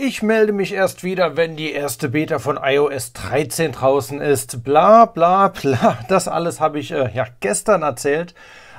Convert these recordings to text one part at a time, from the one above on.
Ich melde mich erst wieder, wenn die erste Beta von iOS 13 draußen ist. Bla bla bla. Das alles habe ich äh, ja gestern erzählt,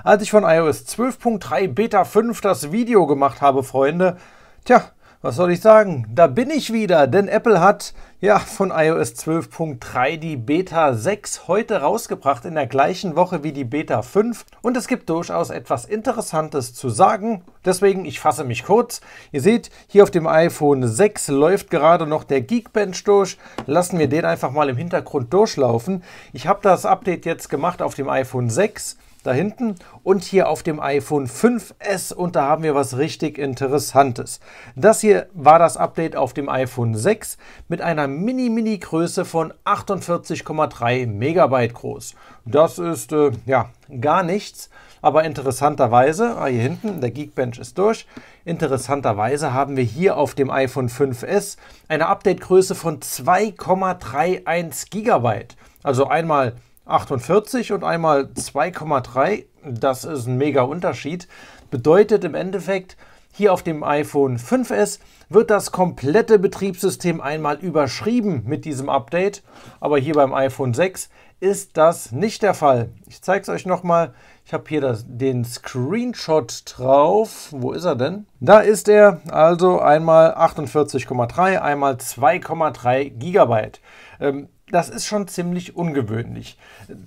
als ich von iOS 12.3 Beta 5 das Video gemacht habe, Freunde. Tja, was soll ich sagen? Da bin ich wieder, denn Apple hat ja von iOS 12.3 die Beta 6 heute rausgebracht in der gleichen Woche wie die Beta 5 und es gibt durchaus etwas interessantes zu sagen. Deswegen ich fasse mich kurz. Ihr seht, hier auf dem iPhone 6 läuft gerade noch der Geekbench durch. Lassen wir den einfach mal im Hintergrund durchlaufen. Ich habe das Update jetzt gemacht auf dem iPhone 6 da hinten und hier auf dem iPhone 5S und da haben wir was richtig Interessantes. Das hier war das Update auf dem iPhone 6 mit einer Mini-Mini-Größe von 48,3 Megabyte groß. Das ist äh, ja gar nichts, aber interessanterweise, ah, hier hinten, der Geekbench ist durch, interessanterweise haben wir hier auf dem iPhone 5S eine Update Größe von 2,31 Gigabyte. Also einmal 48 und einmal 2,3. Das ist ein mega Unterschied. Bedeutet im Endeffekt, hier auf dem iPhone 5S wird das komplette Betriebssystem einmal überschrieben mit diesem Update. Aber hier beim iPhone 6 ist das nicht der Fall. Ich zeige es euch nochmal. Ich habe hier das, den Screenshot drauf. Wo ist er denn? Da ist er. Also einmal 48,3, einmal 2,3 Gigabyte. Ähm, das ist schon ziemlich ungewöhnlich.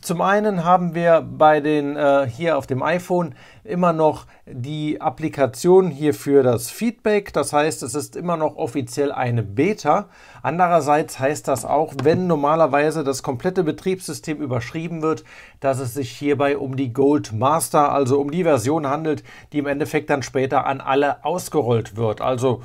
Zum einen haben wir bei den äh, hier auf dem iPhone immer noch die Applikation hier für das Feedback. Das heißt, es ist immer noch offiziell eine Beta. Andererseits heißt das auch, wenn normalerweise das komplette Betriebssystem überschrieben wird, dass es sich hierbei um die Gold Master, also um die Version handelt, die im Endeffekt dann später an alle ausgerollt wird. Also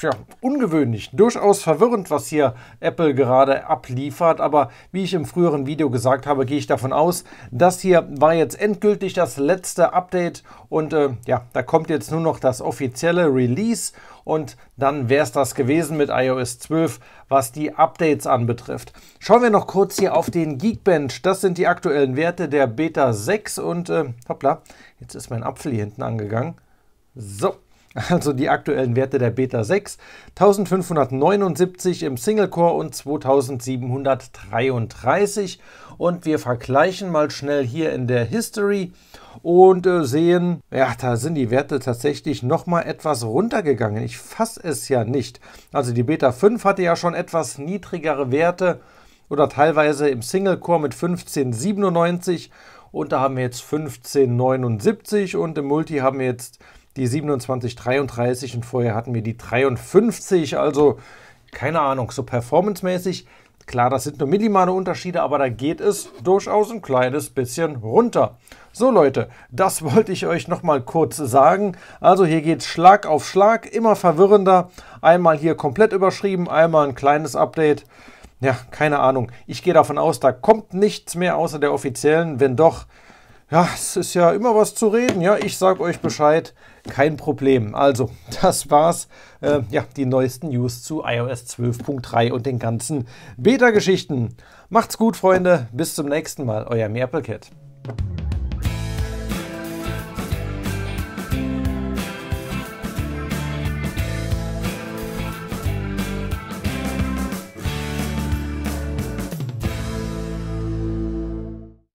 ja, ungewöhnlich, durchaus verwirrend, was hier Apple gerade abliefert. Aber wie ich im früheren Video gesagt habe, gehe ich davon aus, das hier war jetzt endgültig das letzte Update. Und äh, ja, da kommt jetzt nur noch das offizielle Release. Und dann wäre es das gewesen mit iOS 12, was die Updates anbetrifft. Schauen wir noch kurz hier auf den Geekbench. Das sind die aktuellen Werte der Beta 6. Und äh, hoppla, jetzt ist mein Apfel hier hinten angegangen. So, also die aktuellen Werte der Beta 6, 1579 im Single-Core und 2733. Und wir vergleichen mal schnell hier in der History und äh, sehen, ja, da sind die Werte tatsächlich nochmal etwas runtergegangen. Ich fasse es ja nicht. Also die Beta 5 hatte ja schon etwas niedrigere Werte oder teilweise im Single-Core mit 1597 und da haben wir jetzt 1579 und im Multi haben wir jetzt die 27,33 und vorher hatten wir die 53. Also keine Ahnung, so performancemäßig. Klar, das sind nur minimale Unterschiede, aber da geht es durchaus ein kleines bisschen runter. So Leute, das wollte ich euch nochmal kurz sagen. Also hier geht Schlag auf Schlag, immer verwirrender. Einmal hier komplett überschrieben, einmal ein kleines Update. Ja, keine Ahnung. Ich gehe davon aus, da kommt nichts mehr außer der offiziellen. Wenn doch, ja, es ist ja immer was zu reden. Ja, ich sag euch Bescheid. Kein Problem. Also, das war's. Äh, ja, die neuesten News zu iOS 12.3 und den ganzen Beta-Geschichten. Macht's gut, Freunde. Bis zum nächsten Mal. Euer Merpelcat.